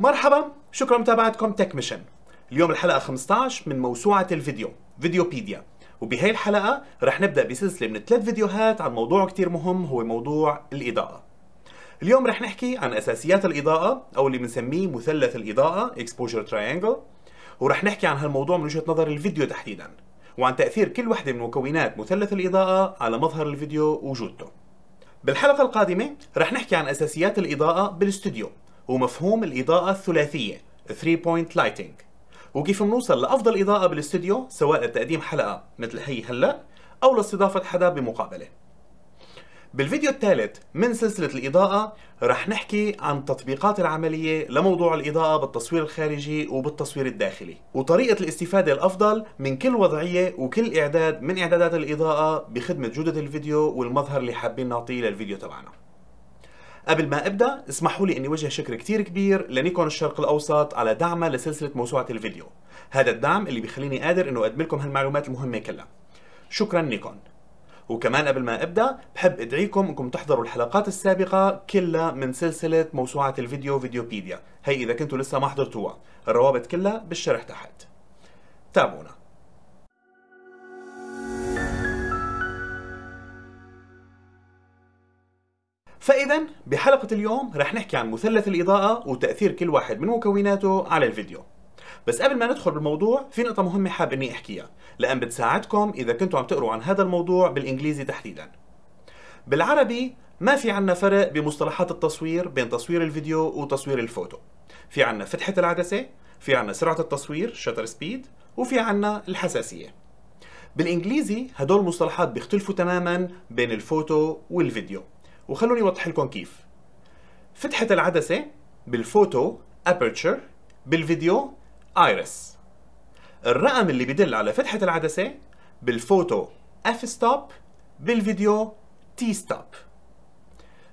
مرحبا شكرا لمتابعتكم تك ميشن اليوم الحلقة 15 من موسوعة الفيديو فيديوبيديا وبهي الحلقة رح نبدأ بسلسلة من ثلاث فيديوهات عن موضوع كتير مهم هو موضوع الإضاءة اليوم رح نحكي عن أساسيات الإضاءة أو اللي بنسميه مثلث الإضاءة Exposure Triangle ورح نحكي عن هالموضوع من وجهة نظر الفيديو تحديدا وعن تأثير كل وحدة من مكونات مثلث الإضاءة على مظهر الفيديو وجودته بالحلقة القادمة رح نحكي عن أساسيات الإضاءة بالاستوديو ومفهوم الإضاءة الثلاثية 3 point lighting وكيف منوصل لأفضل إضاءة بالاستوديو سواء لتقديم حلقة مثل هي هلأ أو لاستضافة حدا بمقابلة بالفيديو الثالث من سلسلة الإضاءة رح نحكي عن التطبيقات العملية لموضوع الإضاءة بالتصوير الخارجي وبالتصوير الداخلي وطريقة الاستفادة الأفضل من كل وضعية وكل إعداد من إعدادات الإضاءة بخدمة جودة الفيديو والمظهر اللي حابين نعطيه للفيديو تبعنا قبل ما ابدا اسمحوا لي اني وجه شكر كثير كبير لنيكون الشرق الاوسط على دعمها لسلسله موسوعه الفيديو هذا الدعم اللي بيخليني قادر انه اقدم لكم هالمعلومات المهمه كلها شكرا نيكون وكمان قبل ما ابدا بحب ادعيكم انكم تحضروا الحلقات السابقه كلها من سلسله موسوعه الفيديو فيديوبيديا هي اذا كنتوا لسه ما حضرتوها الروابط كلها بالشرح تحت تابعونا فإذا بحلقة اليوم رح نحكي عن مثلث الإضاءة وتأثير كل واحد من مكوناته على الفيديو بس قبل ما ندخل بالموضوع في نقطة مهمة حاب إني أحكيها لأن بتساعدكم إذا كنتوا عم تقروا عن هذا الموضوع بالإنجليزي تحديدا بالعربي ما في عنا فرق بمصطلحات التصوير بين تصوير الفيديو وتصوير الفوتو في عنا فتحة العدسة في عنا سرعة التصوير شتر سبيد وفي عنا الحساسية بالإنجليزي هدول المصطلحات بيختلفوا تماما بين الفوتو والفيديو وخلوني اوضح لكم كيف فتحة العدسة بالفوتو aperture بالفيديو iris الرقم اللي بدل على فتحة العدسة بالفوتو f stop بالفيديو t stop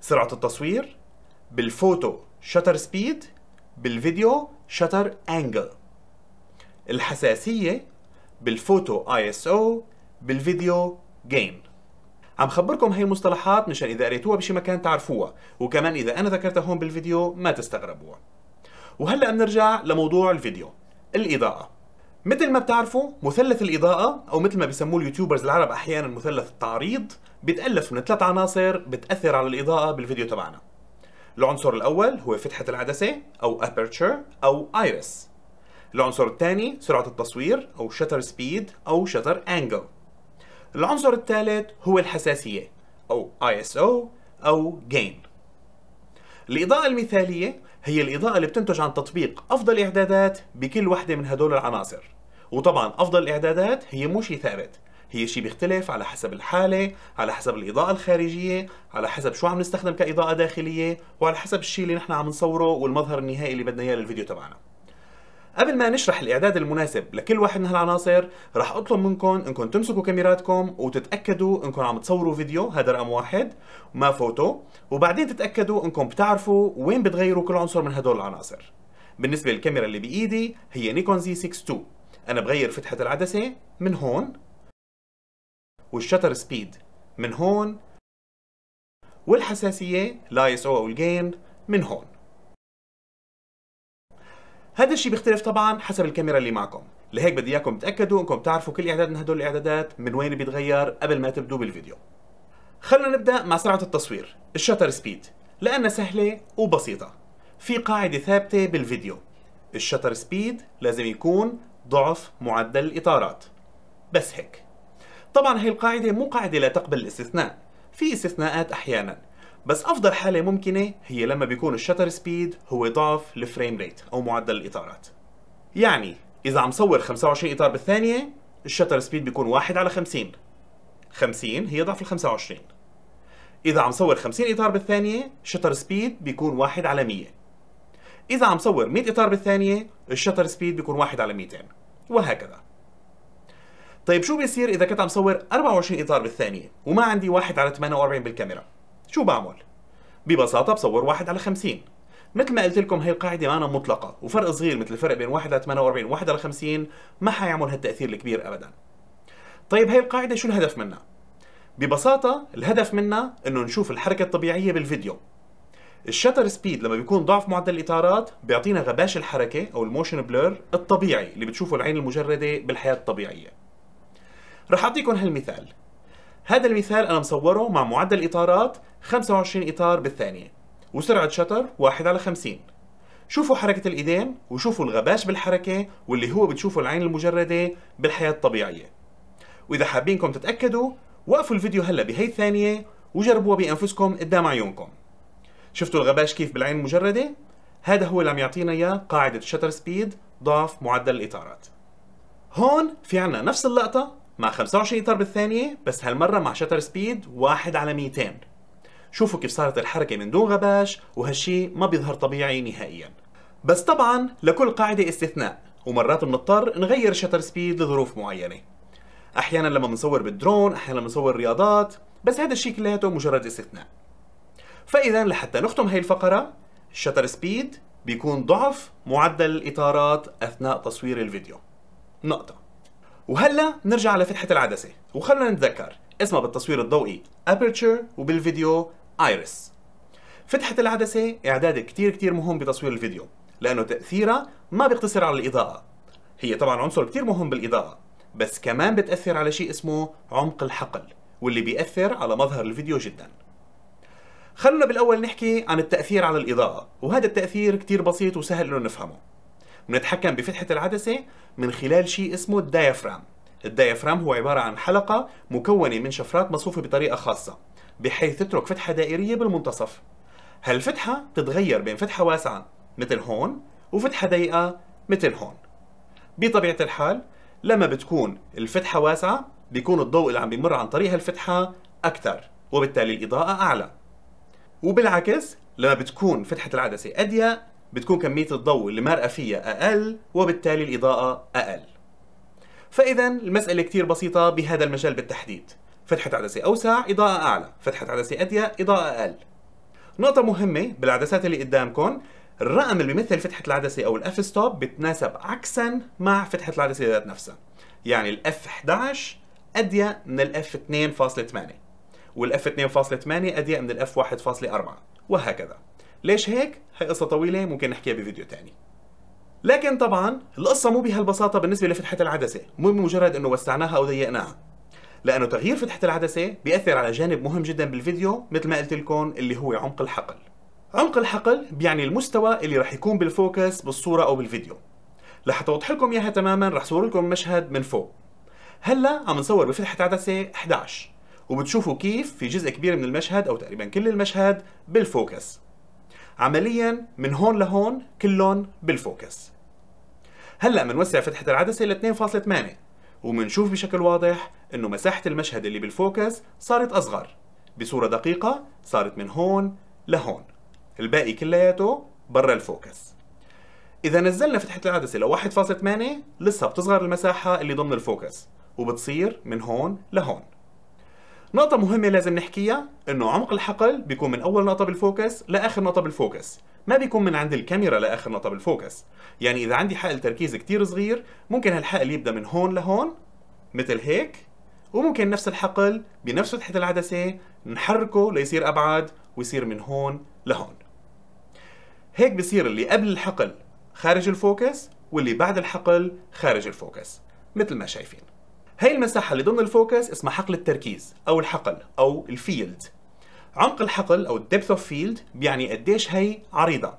سرعة التصوير بالفوتو shutter speed بالفيديو shutter angle الحساسية بالفوتو ISO بالفيديو gain عم خبركم هي المصطلحات مشان اذا قريتوها بشي مكان تعرفوها وكمان اذا انا ذكرتها هون بالفيديو ما تستغربوها وهلا بنرجع لموضوع الفيديو الاضاءه مثل ما بتعرفوا مثلث الاضاءه او مثل ما بيسموه اليوتيوبرز العرب احيانا مثلث التعريض بيتالف من ثلاث عناصر بتاثر على الاضاءه بالفيديو تبعنا العنصر الاول هو فتحه العدسه او aperture او iris العنصر الثاني سرعه التصوير او shutter speed او shutter angle العنصر الثالث هو الحساسية أو ISO أو gain الإضاءة المثالية هي الإضاءة اللي بتنتج عن تطبيق أفضل إعدادات بكل وحدة من هدول العناصر وطبعا أفضل الإعدادات هي مو شيء ثابت هي شيء بيختلف على حسب الحالة على حسب الإضاءة الخارجية على حسب شو عم نستخدم كإضاءة داخلية وعلى حسب الشيء اللي نحن عم نصوره والمظهر النهائي اللي بدنا إياه للفيديو تبعنا قبل ما نشرح الاعداد المناسب لكل واحد من هالعناصر رح اطلب منكم انكم تمسكوا كاميراتكم وتتاكدوا انكم عم تصوروا فيديو هذا رقم واحد ما فوتو وبعدين تتاكدوا انكم بتعرفوا وين بتغيروا كل عنصر من هدول العناصر بالنسبه للكاميرا اللي بايدي هي نيكون زي 6 انا بغير فتحه العدسه من هون والشتر سبيد من هون والحساسيه لا يسعوا او الجين من هون هذا الشيء بيختلف طبعا حسب الكاميرا اللي معكم لهيك بدي اياكم تتاكدوا انكم تعرفوا كل اعداد من هدول الاعدادات من وين بيتغير قبل ما تبدوا بالفيديو خلونا نبدا مع سرعه التصوير الشاتر سبيد لانها سهله وبسيطه في قاعده ثابته بالفيديو الشاتر سبيد لازم يكون ضعف معدل الاطارات بس هيك طبعا هي القاعده مو قاعده لا تقبل الاستثناء في استثناءات احيانا بس افضل حاله ممكنه هي لما بيكون الشتر سبيد هو ضعف الفريم ريت او معدل الاطارات يعني اذا عم صور 25 اطار بالثانيه الشتر سبيد بيكون 1 على 50 50 هي ضعف ال 25 اذا عم صور 50 اطار بالثانيه الشتر سبيد بيكون 1 على 100 اذا عم صور 100 اطار بالثانيه الشتر سبيد بيكون 1 على 200 وهكذا طيب شو بيصير اذا كنت عم صور 24 اطار بالثانيه وما عندي 1 على 48 بالكاميرا شو بعمل؟ ببساطة بصور واحد على 50 مثل ما قلت لكم هي القاعدة مانا مطلقة وفرق صغير مثل الفرق بين واحد على 48 وواحد على 50 ما حيعمل هالتأثير الكبير أبدا طيب هي القاعدة شو الهدف منها؟ ببساطة الهدف منها انه نشوف الحركة الطبيعية بالفيديو الشتر سبيد لما بيكون ضعف معدل الاطارات بيعطينا غباش الحركة او الموشن بلور الطبيعي اللي بتشوفه العين المجردة بالحياة الطبيعية رح اعطيكم هالمثال هذا المثال انا مصوره مع معدل اطارات 25 اطار بالثانيه وسرعه شطر 1 على 50 شوفوا حركة الإيدين وشوفوا الغباش بالحركة واللي هو بتشوفه العين المجردة بالحياة الطبيعية وإذا حابينكم تتأكدوا وقفوا الفيديو هلا بهي الثانية وجربوها بأنفسكم قدام عيونكم شفتوا الغباش كيف بالعين المجردة؟ هذا هو اللي عم يعطينا إياه قاعدة شتر سبيد ضعف معدل الإطارات هون في عنا نفس اللقطة مع 25 إطار بالثانية بس هالمرة مع شتر سبيد واحد على 200 شوفوا كيف صارت الحركة من دون غباش وهالشي ما بيظهر طبيعي نهائيا بس طبعا لكل قاعدة استثناء ومرات بنضطر نغير شتر سبيد لظروف معينة احيانا لما بنصور بالدرون احيانا لما بنصور رياضات بس هذا الشيء كلياته مجرد استثناء فاذا لحتى نختم هاي الفقرة الشتر سبيد بيكون ضعف معدل الاطارات اثناء تصوير الفيديو نقطه وهلا نرجع على فتحة العدسة وخلنا نتذكر اسمها بالتصوير الضوئي aperture وبالفيديو iris فتحة العدسة إعداد كتير كتير مهم بتصوير الفيديو لأنه تأثيرها ما بيقتصر على الإضاءة هي طبعا عنصر كتير مهم بالإضاءة بس كمان بتأثر على شيء اسمه عمق الحقل واللي بيأثر على مظهر الفيديو جدا خلونا بالأول نحكي عن التأثير على الإضاءة وهذا التأثير كتير بسيط وسهل إنه نفهمه بنتحكم بفتحة العدسة من خلال شيء اسمه الديافرام الديافرام هو عبارة عن حلقة مكونة من شفرات مصفوفة بطريقة خاصة بحيث تترك فتحة دائرية بالمنتصف هالفتحة بتتغير بين فتحة واسعة مثل هون وفتحة ضيقة مثل هون بطبيعة الحال لما بتكون الفتحة واسعة بيكون الضوء اللي عم بيمر عن طريق هالفتحة أكثر وبالتالي الإضاءة أعلى وبالعكس لما بتكون فتحة العدسة أضيق بتكون كمية الضوء اللي مرقة فيها أقل وبالتالي الإضاءة أقل فإذا المسألة كتير بسيطة بهذا المجال بالتحديد فتحة عدسة أوسع إضاءة أعلى فتحة عدسة أضيق إضاءة أقل نقطة مهمة بالعدسات اللي قدامكم الرقم اللي بيمثل فتحة العدسة أو الأف ستوب بتناسب عكسا مع فتحة العدسة ذات نفسها يعني الأف 11 أضيق من الأف 2.8 والأف 2.8 أضيق من الأف 1.4 وهكذا ليش هيك؟ هي قصة طويلة ممكن نحكيها بفيديو تاني لكن طبعا القصة مو بهالبساطة بالنسبة لفتحة العدسة مو بمجرد انه وسعناها او ضيقناها لانه تغيير فتحة العدسة بيأثر على جانب مهم جدا بالفيديو مثل ما قلت لكم اللي هو عمق الحقل عمق الحقل بيعني المستوى اللي رح يكون بالفوكس بالصورة او بالفيديو لحتى اوضح لكم اياها تماما رح صور لكم مشهد من فوق هلا عم نصور بفتحة عدسة 11 وبتشوفوا كيف في جزء كبير من المشهد او تقريبا كل المشهد بالفوكس عمليا من هون لهون كلهم بالفوكس هلا بنوسع فتحة العدسة ل 2.8 وبنشوف بشكل واضح انه مساحة المشهد اللي بالفوكس صارت اصغر بصورة دقيقة صارت من هون لهون الباقي كلياته برا الفوكس إذا نزلنا فتحة العدسة ل 1.8 لسه بتصغر المساحة اللي ضمن الفوكس وبتصير من هون لهون نقطة مهمة لازم نحكيها انه عمق الحقل بيكون من اول نقطة بالفوكس لاخر نقطة بالفوكس، ما بيكون من عند الكاميرا لاخر نقطة بالفوكس، يعني إذا عندي حقل تركيز كتير صغير ممكن هالحقل يبدأ من هون لهون مثل هيك وممكن نفس الحقل بنفس فتحة العدسة نحركه ليصير أبعد ويصير من هون لهون. هيك بصير اللي قبل الحقل خارج الفوكس واللي بعد الحقل خارج الفوكس مثل ما شايفين. هاي المساحة اللي ضمن الفوكس اسمها حقل التركيز أو الحقل أو الفيلد عمق الحقل أو depth of field بيعني قديش هي عريضة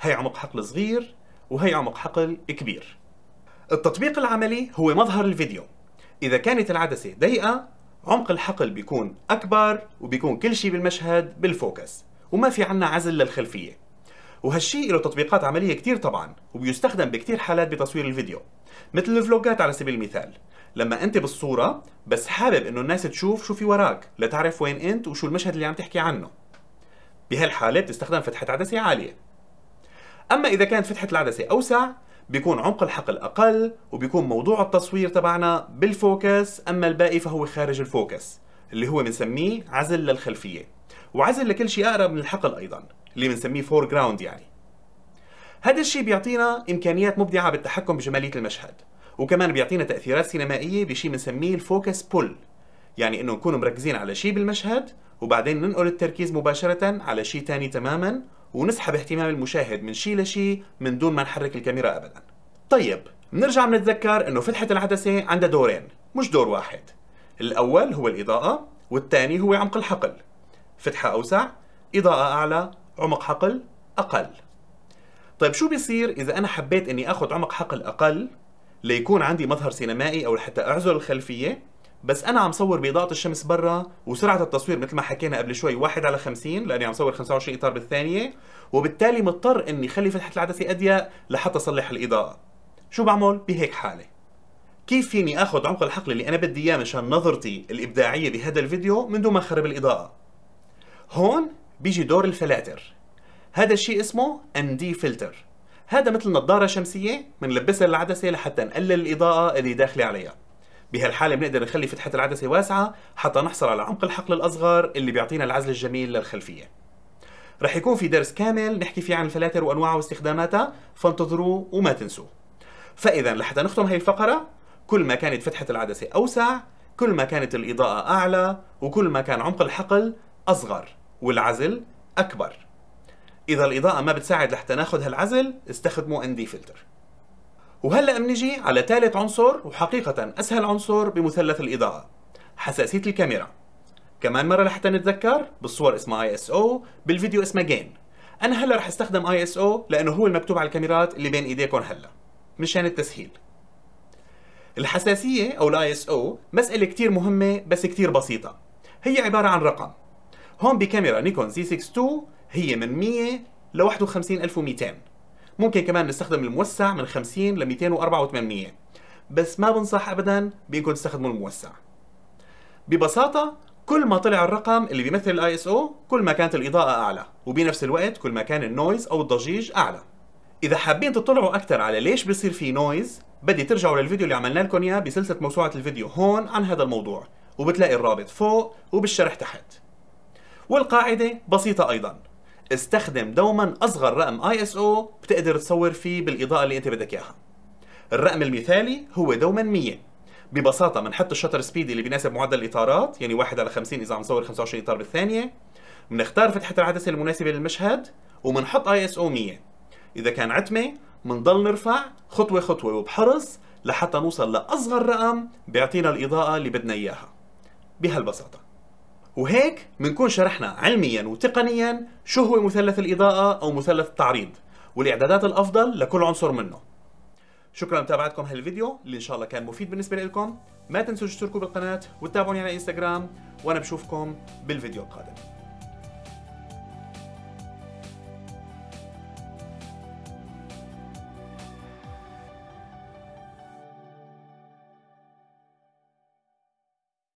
هي عمق حقل صغير وهي عمق حقل كبير التطبيق العملي هو مظهر الفيديو إذا كانت العدسة ضيقة عمق الحقل بيكون أكبر وبيكون كل شيء بالمشهد بالفوكس وما في عنا عزل للخلفية وهالشيء له تطبيقات عملية كتير طبعا وبيستخدم بكتير حالات بتصوير الفيديو مثل الفلوجات على سبيل المثال لما انت بالصوره بس حابب انه الناس تشوف شو في وراك لتعرف وين انت وشو المشهد اللي عم تحكي عنه بهالحاله بتستخدم فتحه عدسه عاليه اما اذا كانت فتحه العدسه اوسع بيكون عمق الحقل اقل وبيكون موضوع التصوير تبعنا بالفوكس اما الباقي فهو خارج الفوكس اللي هو بنسميه عزل للخلفيه وعزل لكل شيء اقرب من الحقل ايضا اللي بنسميه فور جراوند يعني هذا الشيء بيعطينا امكانيات مبدعه بالتحكم بجماليه المشهد وكمان بيعطينا تاثيرات سينمائيه بشيء بنسميه الفوكس بول يعني انه نكون مركزين على شيء بالمشهد وبعدين ننقل التركيز مباشره على شيء ثاني تماما ونسحب اهتمام المشاهد من شيء لشيء من دون ما نحرك الكاميرا ابدا طيب بنرجع بنتذكر انه فتحه العدسه عندها دورين مش دور واحد الاول هو الاضاءه والثاني هو عمق الحقل فتحه اوسع اضاءه اعلى عمق حقل اقل طيب شو بيصير اذا انا حبيت اني اخذ عمق حقل اقل ليكون عندي مظهر سينمائي او حتى اعزل الخلفيه بس انا عم صور باضاءه الشمس برا وسرعه التصوير مثل ما حكينا قبل شوي 1 على 50 لاني عم صور 25 اطار بالثانيه وبالتالي مضطر اني خلي فتحه العدسه اضيق لحتى اصلح الاضاءه شو بعمل بهيك حاله كيف فيني اخذ عمق الحقل اللي انا بدي اياه مشان نظرتي الابداعيه بهذا الفيديو من دون ما اخرب الاضاءه هون بيجي دور الفلاتر هذا الشيء اسمه ND فلتر هذا مثل نظارة شمسية بنلبسها للعدسة لحتى نقلل الإضاءة اللي داخلة عليها بهالحالة بنقدر نخلي فتحة العدسة واسعة حتى نحصل على عمق الحقل الأصغر اللي بيعطينا العزل الجميل للخلفية رح يكون في درس كامل نحكي فيه عن الفلاتر وأنواعها واستخداماتها فانتظروه وما تنسوه فإذا لحتى نختم هي الفقرة كل ما كانت فتحة العدسة أوسع كل ما كانت الإضاءة أعلى وكل ما كان عمق الحقل أصغر والعزل أكبر اذا الاضاءه ما بتساعد لحتى ناخذ هالعزل استخدموا ان دي فلتر وهلا بنجي على ثالث عنصر وحقيقه اسهل عنصر بمثلث الاضاءه حساسيه الكاميرا كمان مره لحتى نتذكر بالصور اسمها اي اس او بالفيديو اسمها جين انا هلا رح استخدم اي اس او لانه هو المكتوب على الكاميرات اللي بين ايديكم هلا مشان التسهيل الحساسيه او الاي اس او مساله كثير مهمه بس كثير بسيطه هي عباره عن رقم هون بكاميرا نيكون زي 6 2 هي من 100 ل 51200 ممكن كمان نستخدم الموسع من 50 ل 284 بس ما بنصح ابدا بانكم تستخدموا الموسع ببساطه كل ما طلع الرقم اللي بيمثل الاي اس او كل ما كانت الاضاءه اعلى وبنفس الوقت كل ما كان النويز او الضجيج اعلى اذا حابين تطلعوا اكثر على ليش بصير في نويز بدي ترجعوا للفيديو اللي عملنا لكم اياه بسلسله موسوعه الفيديو هون عن هذا الموضوع وبتلاقي الرابط فوق وبالشرح تحت والقاعده بسيطه ايضا استخدم دوما اصغر رقم اي اس او بتقدر تصور فيه بالاضاءه اللي انت بدك اياها الرقم المثالي هو دوما 100 ببساطه بنحط الشتر سبيد اللي بيناسب معدل الاطارات يعني 1 على 50 اذا عم صور 25 اطار بالثانيه بنختار فتحه العدسه المناسبه للمشهد وبنحط اي اس او 100 اذا كان عتمه بنضل نرفع خطوه خطوه وبحرص لحتى نوصل لاصغر رقم بيعطينا الاضاءه اللي بدنا اياها بهالبساطه وهيك بنكون شرحنا علميا وتقنيا شو هو مثلث الإضاءة أو مثلث التعريض والإعدادات الأفضل لكل عنصر منه شكرا لمتابعتكم هالفيديو اللي إن شاء الله كان مفيد بالنسبة لكم ما تنسوا تشتركوا بالقناة وتتابعوني على إنستغرام وأنا بشوفكم بالفيديو القادم